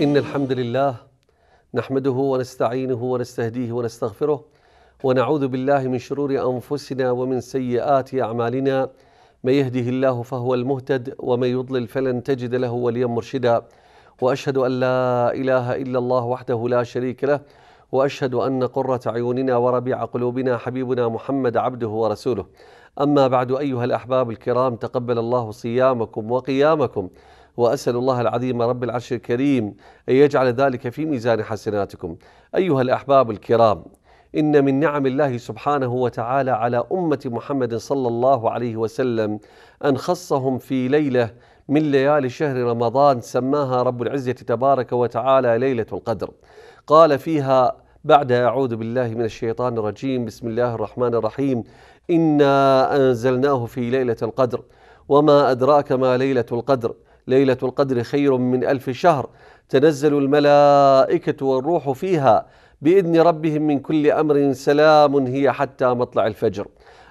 إن الحمد لله نحمده ونستعينه ونستهديه ونستغفره ونعوذ بالله من شرور أنفسنا ومن سيئات أعمالنا من يهده الله فهو المهتد ومن يضلل فلن تجد له وليا مرشدا وأشهد أن لا إله إلا الله وحده لا شريك له وأشهد أن قرة عيوننا وربيع قلوبنا حبيبنا محمد عبده ورسوله أما بعد أيها الأحباب الكرام تقبل الله صيامكم وقيامكم وأسأل الله العظيم رب العرش الكريم أن يجعل ذلك في ميزان حسناتكم أيها الأحباب الكرام إن من نعم الله سبحانه وتعالى على أمة محمد صلى الله عليه وسلم أن خصهم في ليلة من ليالي شهر رمضان سماها رب العزة تبارك وتعالى ليلة القدر قال فيها بعد أعوذ بالله من الشيطان الرجيم بسم الله الرحمن الرحيم إنا أنزلناه في ليلة القدر وما أدراك ما ليلة القدر ليلة القدر خير من ألف شهر تنزل الملائكة والروح فيها بإذن ربهم من كل أمر سلام هي حتى مطلع الفجر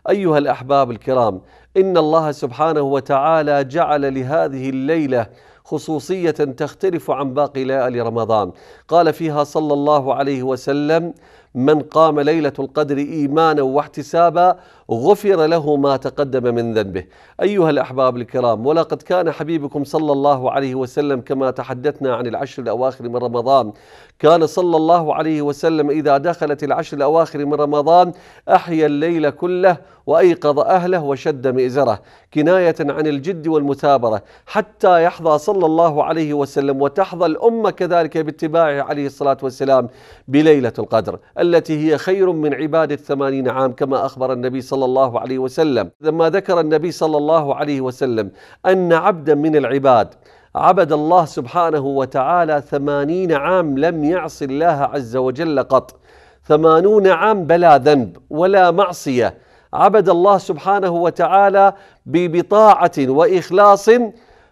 أيها الأحباب الكرام إن الله سبحانه وتعالى جعل لهذه الليلة خصوصية تختلف عن باقي ليالي رمضان قال فيها صلى الله عليه وسلم من قام ليلة القدر إيمانا واحتسابا غفر له ما تقدم من ذنبه أيها الأحباب الكرام ولقد كان حبيبكم صلى الله عليه وسلم كما تحدثنا عن العشر الأواخر من رمضان كان صلى الله عليه وسلم إذا دخلت العشر الأواخر من رمضان أحيا الليل كله وأيقظ أهله وشد مئزره كناية عن الجد والمثابرة حتى يحظى صلى الله عليه وسلم وتحظى الأمة كذلك باتباعه عليه الصلاة والسلام بليلة القدر التي هي خير من عباد الثمانين عام كما أخبر النبي صلى الله عليه وسلم لما ذكر النبي صلى الله عليه وسلم أن عبدا من العباد عبد الله سبحانه وتعالى ثمانين عام لم يعص الله عز وجل قط ثمانون عام بلا ذنب ولا معصية عبد الله سبحانه وتعالى ببطاعة وإخلاص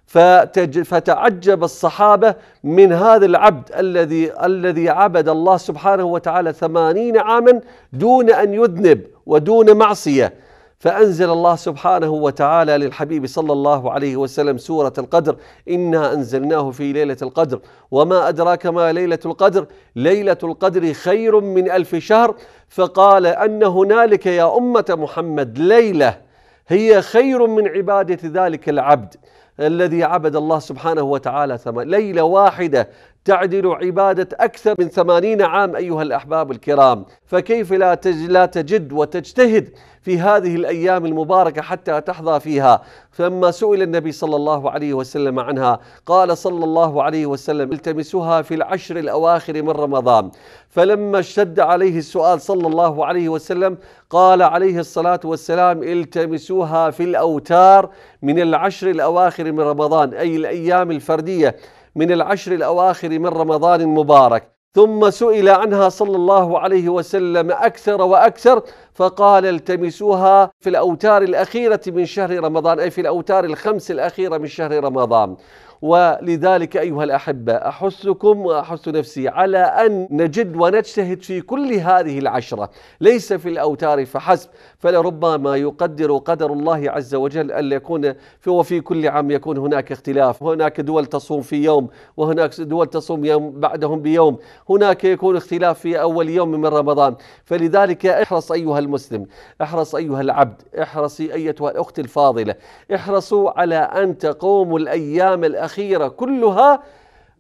فتعجب الصحابة من هذا العبد الذي الذي عبد الله سبحانه وتعالى ثمانين عاما دون أن يذنب ودون معصية فأنزل الله سبحانه وتعالى للحبيب صلى الله عليه وسلم سورة القدر إنا أنزلناه في ليلة القدر وما أدراك ما ليلة القدر ليلة القدر خير من ألف شهر فقال أن هنالك يا أمة محمد ليلة هي خير من عبادة ذلك العبد الذي عبد الله سبحانه وتعالى ليلة واحدة تعدل عبادة أكثر من ثمانين عام أيها الأحباب الكرام فكيف لا, لا تجد وتجتهد في هذه الأيام المباركة حتى تحظى فيها فلما سئل النبي صلى الله عليه وسلم عنها قال صلى الله عليه وسلم التمسها في العشر الأواخر من رمضان فلما اشتد عليه السؤال صلى الله عليه وسلم قال عليه الصلاة والسلام التمسوها في الأوتار من العشر الأواخر من رمضان أي الأيام الفردية من العشر الأواخر من رمضان مبارك ثم سئل عنها صلى الله عليه وسلم أكثر وأكثر فقال التمسوها في الأوتار الأخيرة من شهر رمضان أي في الأوتار الخمس الأخيرة من شهر رمضان ولذلك أيها الأحبة أحثكم وأحث نفسي على أن نجد ونجتهد في كل هذه العشرة ليس في الأوتار فحسب فلربما يقدر قدر الله عز وجل أن يكون في وفي كل عام يكون هناك اختلاف هناك دول تصوم في يوم وهناك دول تصوم يوم بعدهم بيوم هناك يكون اختلاف في أول يوم من رمضان فلذلك احرص أيها المسلم احرص أيها العبد احرصي أيتها الأخت الفاضلة احرصوا على أن تقوموا الأيام الأخيرة الأخيرة كلها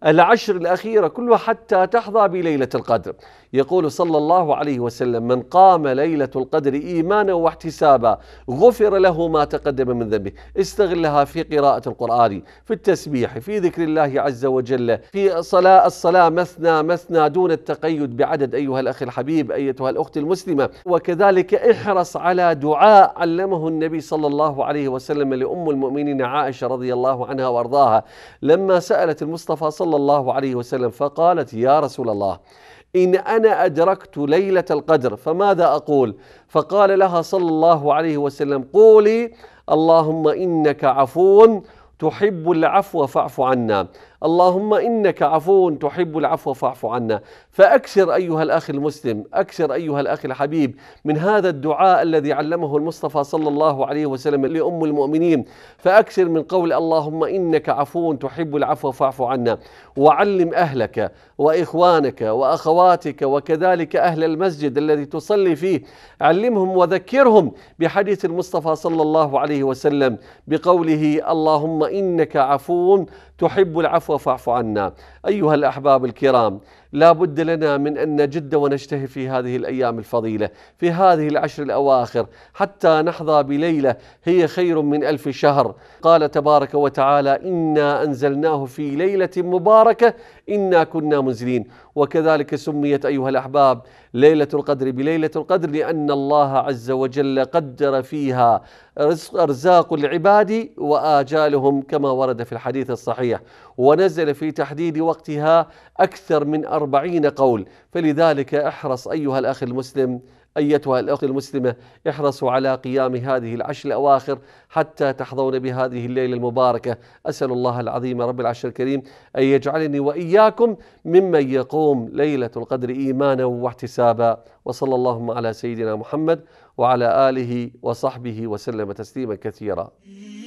العشر الأخيرة كلها حتى تحظى بليلة القدر يقول صلى الله عليه وسلم من قام ليلة القدر إيمانا واحتسابا غفر له ما تقدم من ذنبه استغلها في قراءة القرآن في التسبيح في ذكر الله عز وجل في صلاة الصلاة مثنى مثنى دون التقيد بعدد أيها الأخ الحبيب أيتها الأخت المسلمة وكذلك احرص على دعاء علمه النبي صلى الله عليه وسلم لأم المؤمنين عائشة رضي الله عنها وأرضاها لما سألت المصطفى صلى صلى الله عليه وسلم فقالت يا رسول الله ان انا ادركت ليله القدر فماذا اقول فقال لها صلى الله عليه وسلم قولي اللهم انك عفو تحب العفو فاعف عنا اللهم إنك عفو تحب العفو فاعف عنا فأكثر أيها الأخ المسلم أكثر أيها الأخ الحبيب من هذا الدعاء الذي علمه المصطفى صلى الله عليه وسلم لأم المؤمنين فأكثر من قول اللهم إنك عفو تحب العفو فاعف عنا وعلم أهلك وإخوانك وأخواتك وكذلك أهل المسجد الذي تصلي فيه علمهم وذكرهم بحديث المصطفى صلى الله عليه وسلم بقوله اللهم إنك عفو تحب العفو واعف واعف عنا أيها الأحباب الكرام لا بد لنا من أن نجد ونشتهي في هذه الأيام الفضيلة في هذه العشر الأواخر حتى نحظى بليلة هي خير من ألف شهر قال تبارك وتعالى إنا أنزلناه في ليلة مباركة إنا كنا منزلين وكذلك سميت أيها الأحباب ليلة القدر بليلة القدر لأن الله عز وجل قدر فيها أرزاق العباد وآجالهم كما ورد في الحديث الصحيح ونزل في تحديد وقتها أكثر من أربعين قول فلذلك احرص أيها الأخ المسلم أيتها الأخت المسلمة احرصوا على قيام هذه العشر الأواخر حتى تحظون بهذه الليلة المباركة أسأل الله العظيم رب العرش الكريم أن يجعلني وإياكم ممن يقوم ليلة القدر إيمانا واحتسابا وصلى اللهم على سيدنا محمد وعلى آله وصحبه وسلم تسليما كثيرا